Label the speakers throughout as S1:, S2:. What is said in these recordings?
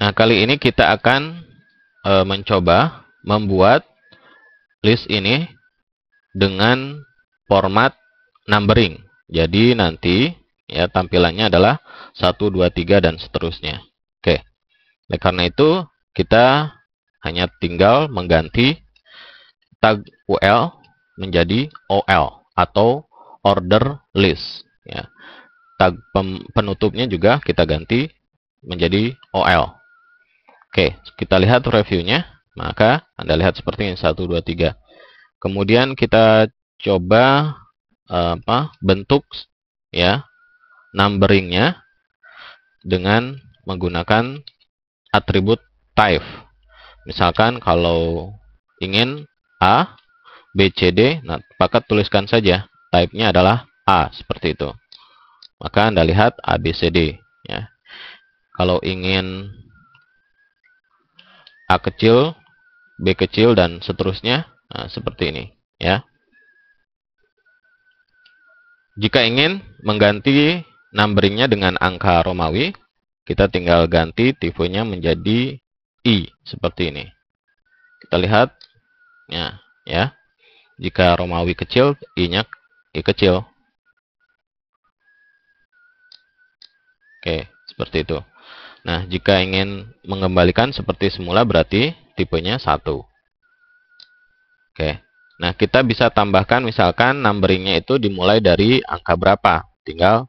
S1: Nah, kali ini kita akan e, mencoba membuat list ini dengan format numbering. Jadi nanti ya tampilannya adalah 1 2 3 dan seterusnya. Oke. Oleh karena itu, kita hanya tinggal mengganti tag UL menjadi OL atau order list ya. Tag penutupnya juga kita ganti menjadi OL Oke, kita lihat reviewnya. Maka Anda lihat seperti ini 1 2 3. Kemudian kita coba eh, apa? bentuk ya numberingnya dengan menggunakan atribut type. Misalkan kalau ingin A, B, C, D, nah maka tuliskan saja type-nya adalah A seperti itu. Maka Anda lihat A B C D ya. Kalau ingin A kecil, B kecil, dan seterusnya. Nah, seperti ini. ya. Jika ingin mengganti numberingnya dengan angka Romawi, kita tinggal ganti tifonya menjadi I, seperti ini. Kita lihat. Ya, ya. Jika Romawi kecil, I-nya I kecil. Oke, seperti itu. Nah, jika ingin mengembalikan seperti semula berarti tipenya 1. Oke. Nah, kita bisa tambahkan misalkan numberingnya itu dimulai dari angka berapa. Tinggal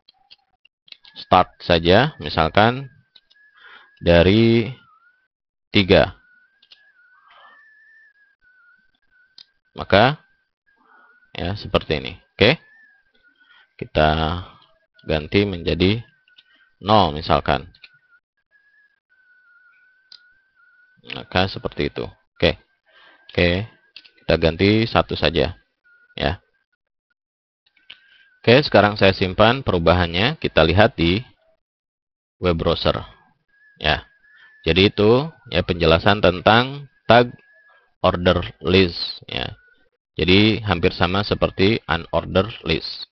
S1: start saja, misalkan dari 3. Maka ya seperti ini. Oke. Kita ganti menjadi 0 misalkan. maka seperti itu oke oke kita ganti satu saja ya oke sekarang saya simpan perubahannya kita lihat di web browser ya jadi itu ya penjelasan tentang tag order list ya jadi hampir sama seperti unorder list